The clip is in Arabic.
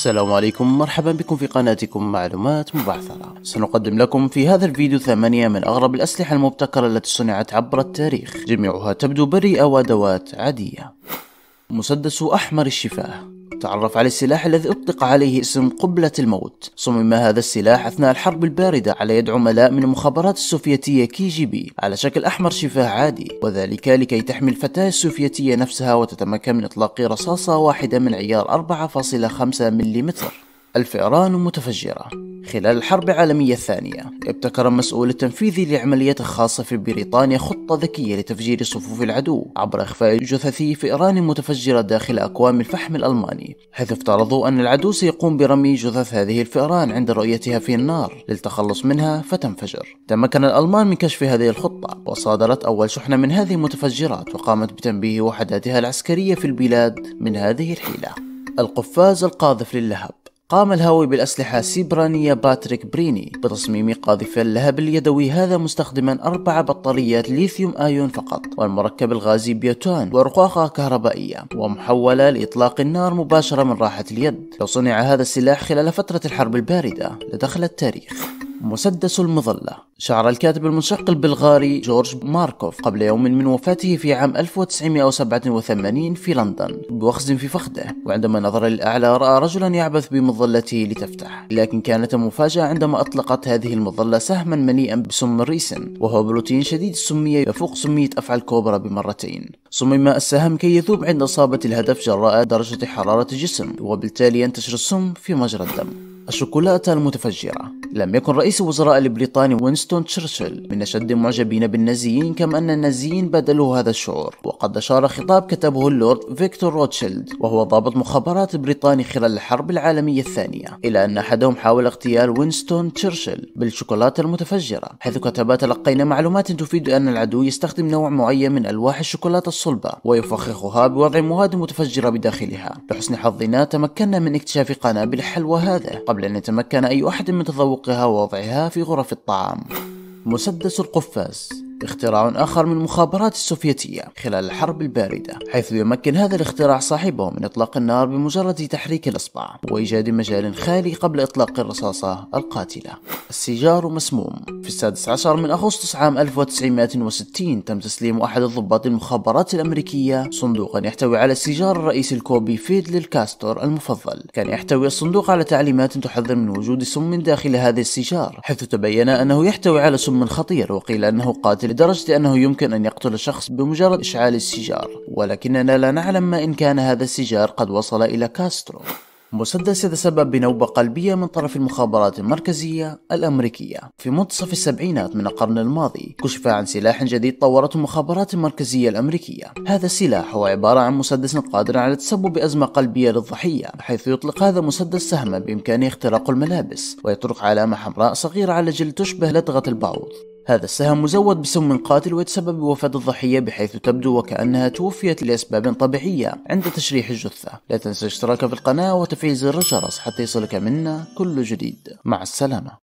السلام عليكم مرحبا بكم في قناتكم معلومات مبعثرة سنقدم لكم في هذا الفيديو ثمانية من أغرب الأسلحة المبتكرة التي صنعت عبر التاريخ جميعها تبدو بريئة وأدوات عادية مسدس أحمر الشفاه تعرف على السلاح الذي أطلق عليه اسم قبلة الموت صمم هذا السلاح أثناء الحرب الباردة على يد عملاء من المخابرات السوفيتية كي جي بي على شكل أحمر شفاه عادي وذلك لكي تحمي الفتاة السوفيتية نفسها وتتمكن من إطلاق رصاصة واحدة من عيار 4.5 ملم الفئران متفجرة خلال الحرب العالمية الثانية ابتكر المسؤول التنفيذي للعمليات الخاصة في بريطانيا خطة ذكية لتفجير صفوف العدو عبر إخفاء جثثي فئران متفجرة داخل أكوام الفحم الألماني حيث افترضوا أن العدو سيقوم برمي جثث هذه الفئران عند رؤيتها في النار للتخلص منها فتنفجر تمكن الألمان من كشف هذه الخطة وصادرت أول شحنة من هذه المتفجرات وقامت بتنبيه وحداتها العسكرية في البلاد من هذه الحيلة القفاز القاذف للهب قام الهاوي بالأسلحة سيبرانية باتريك بريني بتصميم قاذف اللهب اليدوي هذا مستخدما أربع بطاريات ليثيوم آيون فقط والمركب الغازي بيوتان ورقاقة كهربائية ومحولة لإطلاق النار مباشرة من راحة اليد لو صنع هذا السلاح خلال فترة الحرب الباردة لدخل التاريخ مسدس المظلة شعر الكاتب المنشق البلغاري جورج ماركوف قبل يوم من وفاته في عام 1987 في لندن بوخز في فخذه وعندما نظر للأعلى رأى رجلا يعبث بمظلته لتفتح لكن كانت مفاجأة عندما أطلقت هذه المظلة سهما مليئا بسم الريسن وهو بروتين شديد السمية يفوق سمية أفعى الكوبرا بمرتين صمم السهم كي يذوب عند إصابة الهدف جراء درجة حرارة الجسم وبالتالي ينتشر السم في مجرى الدم الشوكولاتة المتفجرة لم يكن رئيس الوزراء البريطاني وينستون تشرشل من أشد المعجبين بالنازيين كم أن النازيين بدلوا هذا الشعور وقد أشار خطاب كتبه اللورد فيكتور روتشيلد وهو ضابط مخابرات بريطاني خلال الحرب العالمية الثانية إلى أن أحدهم حاول اغتيال وينستون تشرشل بالشوكولاتة المتفجرة حيث كتب تلقينا معلومات تفيد أن العدو يستخدم نوع معين من ألواح الشوكولاتة الصلبة ويفخخها بوضع مواد متفجرة بداخلها لحسن حظنا تمكنا من اكتشاف قنابل حلوى هذا قبل أن يتمكن أي أحد من تذوق طلقها ووضعها في غرف الطعام مسدس القفاز اختراع آخر من المخابرات السوفيتية خلال الحرب الباردة حيث يمكن هذا الاختراع صاحبه من إطلاق النار بمجرد تحريك الإصبع وإيجاد مجال خالي قبل إطلاق الرصاصة القاتلة السيجار مسموم في السادس عشر من أغسطس عام 1960 تم تسليم أحد الضباط المخابرات الأمريكية صندوقا يحتوي على سيجار الرئيس الكوبي فيد للكاستور المفضل كان يحتوي الصندوق على تعليمات تحذر من وجود سم داخل هذا السيجار حيث تبين أنه يحتوي على سم خطير وقيل أنه قاتل لدرجة أنه يمكن أن يقتل شخص بمجرد إشعال السيجار ولكننا لا نعلم ما إن كان هذا السيجار قد وصل إلى كاسترو مسدس يتسبب بنوبة قلبية من طرف المخابرات المركزية الأمريكية في منتصف السبعينات من القرن الماضي كشف عن سلاح جديد طورته المخابرات المركزية الأمريكية هذا السلاح هو عبارة عن مسدس قادر على تسبب أزمة قلبية للضحية حيث يطلق هذا المسدس سهما بإمكانه اختراق الملابس ويترك علامة حمراء صغيرة على جلد تشبه لدغة البعوض هذا السهم مزود بسم قاتل ويتسبب بوفاة الضحية بحيث تبدو وكأنها توفيت لأسباب طبيعية عند تشريح الجثة لا تنسى الاشتراك في القناة وتفعيل زر الجرس حتى يصلك منا كل جديد مع السلامة